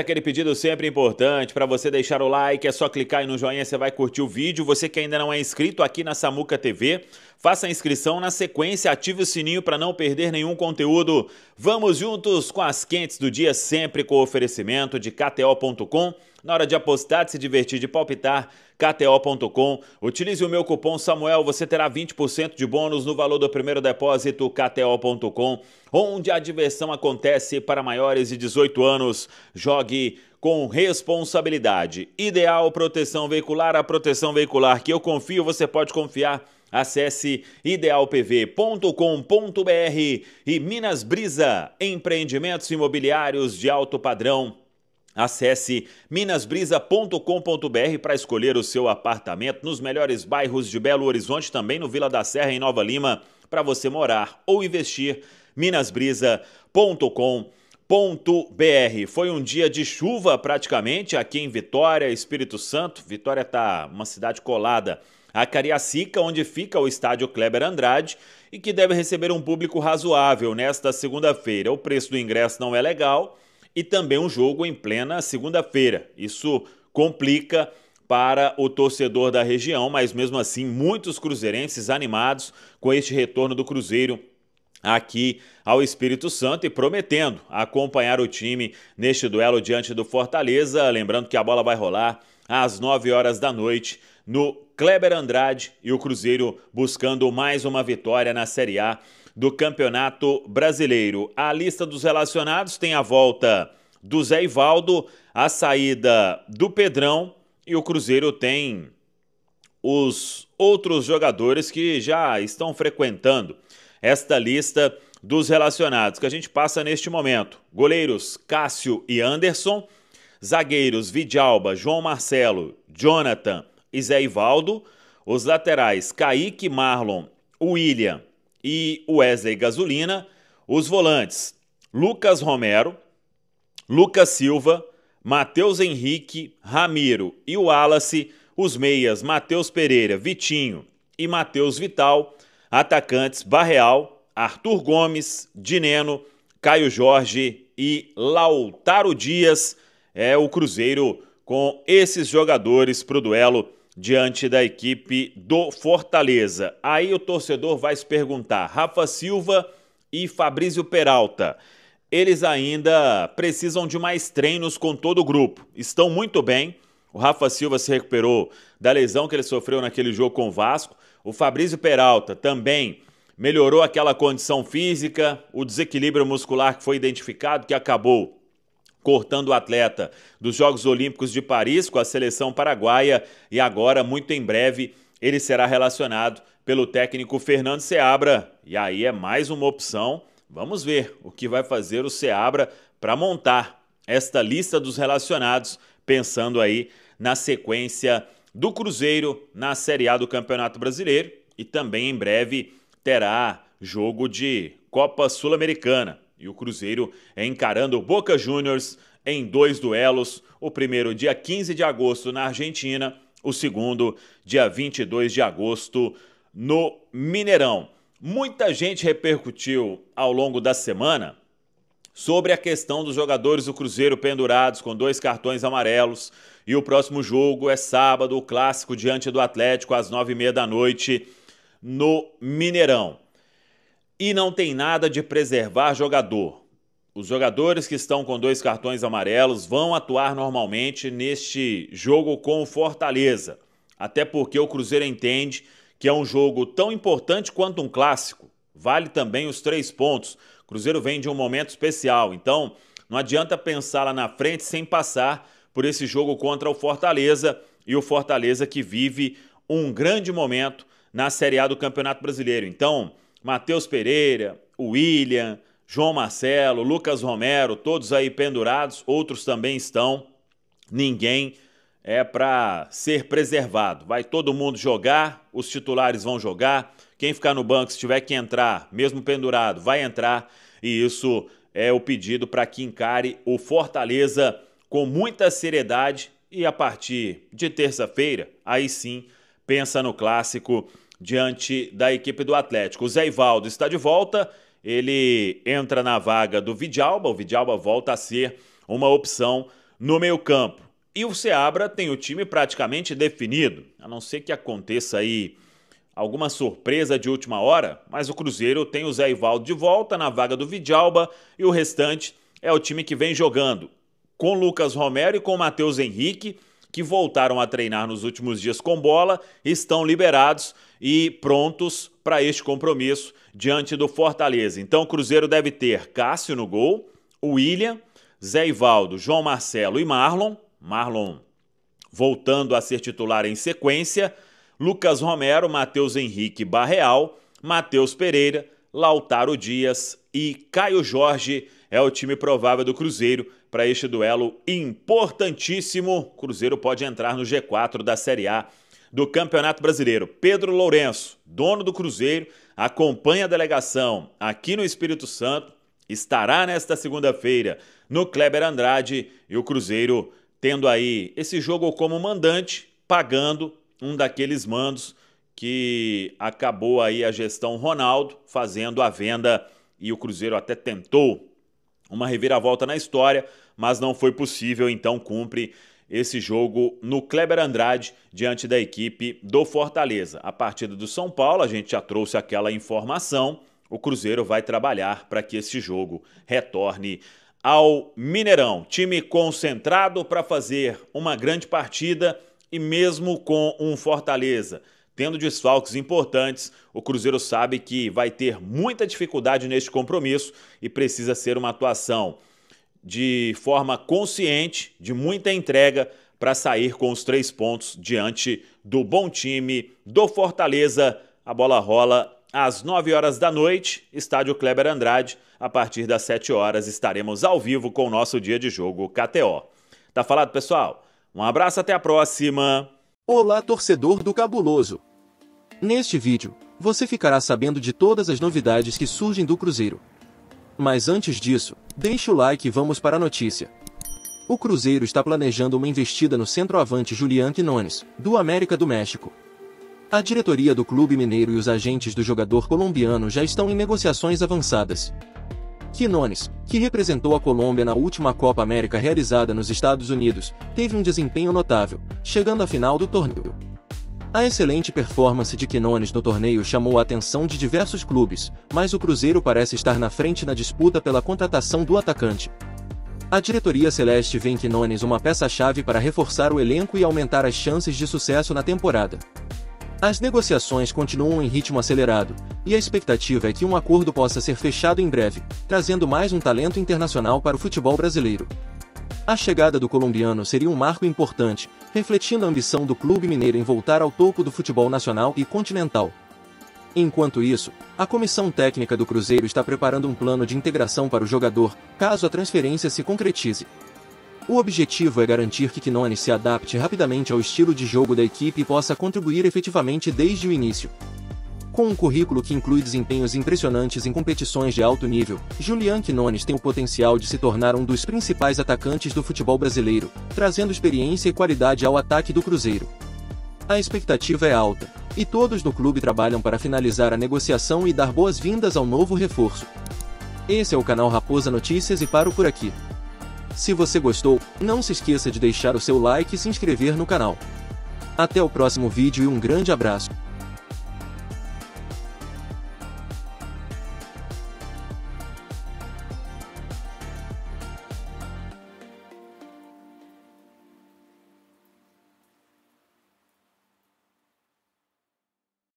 aquele pedido sempre importante para você deixar o like, é só clicar aí no joinha, você vai curtir o vídeo. Você que ainda não é inscrito aqui na Samuca TV, faça a inscrição na sequência, ative o sininho para não perder nenhum conteúdo. Vamos juntos com as quentes do dia, sempre com oferecimento de KTO.com na hora de apostar, de se divertir, de palpitar, KTO.com. Utilize o meu cupom Samuel, você terá 20% de bônus no valor do primeiro depósito, KTO.com, onde a diversão acontece para maiores de 18 anos. Jogue com responsabilidade. Ideal proteção veicular, a proteção veicular que eu confio, você pode confiar. Acesse idealpv.com.br e Minas Brisa, empreendimentos imobiliários de alto padrão Acesse minasbrisa.com.br para escolher o seu apartamento nos melhores bairros de Belo Horizonte, também no Vila da Serra, em Nova Lima, para você morar ou investir. minasbrisa.com.br Foi um dia de chuva praticamente aqui em Vitória, Espírito Santo. Vitória tá uma cidade colada a Cariacica, onde fica o estádio Kleber Andrade e que deve receber um público razoável nesta segunda-feira. O preço do ingresso não é legal, e também um jogo em plena segunda-feira. Isso complica para o torcedor da região, mas mesmo assim, muitos cruzeirenses animados com este retorno do Cruzeiro aqui ao Espírito Santo e prometendo acompanhar o time neste duelo diante do Fortaleza. Lembrando que a bola vai rolar às 9 horas da noite no Kleber Andrade e o Cruzeiro buscando mais uma vitória na Série A do Campeonato Brasileiro. A lista dos relacionados tem a volta do Zé Ivaldo, a saída do Pedrão e o Cruzeiro tem os outros jogadores que já estão frequentando esta lista dos relacionados que a gente passa neste momento. Goleiros Cássio e Anderson, zagueiros Vidalba, João Marcelo, Jonathan e Zé Ivaldo, os laterais Kaique, Marlon, William e Wesley Gasolina. Os volantes: Lucas Romero, Lucas Silva, Matheus Henrique, Ramiro e Wallace. Os meias: Matheus Pereira, Vitinho e Matheus Vital. Atacantes: Barreal, Arthur Gomes, Dineno, Caio Jorge e Lautaro Dias. É o Cruzeiro com esses jogadores para o duelo diante da equipe do Fortaleza. Aí o torcedor vai se perguntar: Rafa Silva e Fabrício Peralta. Eles ainda precisam de mais treinos com todo o grupo. Estão muito bem. O Rafa Silva se recuperou da lesão que ele sofreu naquele jogo com o Vasco. O Fabrício Peralta também melhorou aquela condição física, o desequilíbrio muscular que foi identificado, que acabou cortando o atleta dos Jogos Olímpicos de Paris com a seleção paraguaia e agora, muito em breve, ele será relacionado pelo técnico Fernando Seabra. E aí é mais uma opção. Vamos ver o que vai fazer o Seabra para montar esta lista dos relacionados, pensando aí na sequência do Cruzeiro na Série A do Campeonato Brasileiro e também em breve terá jogo de Copa Sul-Americana. E o Cruzeiro encarando o Boca Juniors em dois duelos, o primeiro dia 15 de agosto na Argentina, o segundo dia 22 de agosto no Mineirão. Muita gente repercutiu ao longo da semana sobre a questão dos jogadores do Cruzeiro pendurados com dois cartões amarelos. E o próximo jogo é sábado, o clássico diante do Atlético, às nove e meia da noite, no Mineirão. E não tem nada de preservar jogador. Os jogadores que estão com dois cartões amarelos vão atuar normalmente neste jogo com o Fortaleza. Até porque o Cruzeiro entende que é um jogo tão importante quanto um clássico. Vale também os três pontos. Cruzeiro vem de um momento especial, então não adianta pensar lá na frente sem passar por esse jogo contra o Fortaleza e o Fortaleza que vive um grande momento na Série A do Campeonato Brasileiro. Então, Matheus Pereira, William, João Marcelo, Lucas Romero, todos aí pendurados, outros também estão. Ninguém é para ser preservado. Vai todo mundo jogar, os titulares vão jogar, quem ficar no banco, se tiver que entrar, mesmo pendurado, vai entrar, e isso é o pedido para que encare o Fortaleza com muita seriedade e a partir de terça-feira, aí sim, pensa no clássico diante da equipe do Atlético. O Zé Ivaldo está de volta, ele entra na vaga do Vidalba, o Vidalba volta a ser uma opção no meio-campo. E o Seabra tem o time praticamente definido, a não ser que aconteça aí alguma surpresa de última hora, mas o Cruzeiro tem o Zé Ivaldo de volta na vaga do Vidalba e o restante é o time que vem jogando com Lucas Romero e com Matheus Henrique, que voltaram a treinar nos últimos dias com bola, estão liberados e prontos para este compromisso diante do Fortaleza. Então o Cruzeiro deve ter Cássio no gol, William, Zé Ivaldo, João Marcelo e Marlon. Marlon voltando a ser titular em sequência. Lucas Romero, Matheus Henrique Barreal, Matheus Pereira, Lautaro Dias e Caio Jorge é o time provável do Cruzeiro para este duelo importantíssimo. Cruzeiro pode entrar no G4 da Série A do Campeonato Brasileiro. Pedro Lourenço, dono do Cruzeiro, acompanha a delegação aqui no Espírito Santo, estará nesta segunda-feira no Kleber Andrade e o Cruzeiro tendo aí esse jogo como mandante, pagando um daqueles mandos que acabou aí a gestão Ronaldo fazendo a venda e o Cruzeiro até tentou uma reviravolta na história, mas não foi possível, então cumpre esse jogo no Kleber Andrade diante da equipe do Fortaleza. A partida do São Paulo, a gente já trouxe aquela informação. O Cruzeiro vai trabalhar para que esse jogo retorne ao Mineirão. Time concentrado para fazer uma grande partida e mesmo com um Fortaleza tendo desfalques importantes, o Cruzeiro sabe que vai ter muita dificuldade neste compromisso e precisa ser uma atuação de forma consciente, de muita entrega, para sair com os três pontos diante do bom time do Fortaleza. A bola rola às 9 horas da noite, estádio Kleber Andrade. A partir das 7 horas estaremos ao vivo com o nosso dia de jogo KTO. Tá falado, pessoal? Um abraço, até a próxima! Olá, torcedor do Cabuloso! Neste vídeo, você ficará sabendo de todas as novidades que surgem do Cruzeiro. Mas antes disso, deixe o like e vamos para a notícia. O Cruzeiro está planejando uma investida no centroavante Julian Quinones, do América do México. A diretoria do clube mineiro e os agentes do jogador colombiano já estão em negociações avançadas. Quinones, que representou a Colômbia na última Copa América realizada nos Estados Unidos, teve um desempenho notável, chegando à final do torneio. A excelente performance de Quinones no torneio chamou a atenção de diversos clubes, mas o Cruzeiro parece estar na frente na disputa pela contratação do atacante. A diretoria celeste vê em Quinones uma peça-chave para reforçar o elenco e aumentar as chances de sucesso na temporada. As negociações continuam em ritmo acelerado, e a expectativa é que um acordo possa ser fechado em breve, trazendo mais um talento internacional para o futebol brasileiro. A chegada do colombiano seria um marco importante, refletindo a ambição do clube mineiro em voltar ao topo do futebol nacional e continental. Enquanto isso, a comissão técnica do Cruzeiro está preparando um plano de integração para o jogador, caso a transferência se concretize. O objetivo é garantir que Quinone se adapte rapidamente ao estilo de jogo da equipe e possa contribuir efetivamente desde o início. Com um currículo que inclui desempenhos impressionantes em competições de alto nível, Julian Quinones tem o potencial de se tornar um dos principais atacantes do futebol brasileiro, trazendo experiência e qualidade ao ataque do Cruzeiro. A expectativa é alta, e todos no clube trabalham para finalizar a negociação e dar boas-vindas ao novo reforço. Esse é o canal Raposa Notícias e paro por aqui. Se você gostou, não se esqueça de deixar o seu like e se inscrever no canal. Até o próximo vídeo e um grande abraço.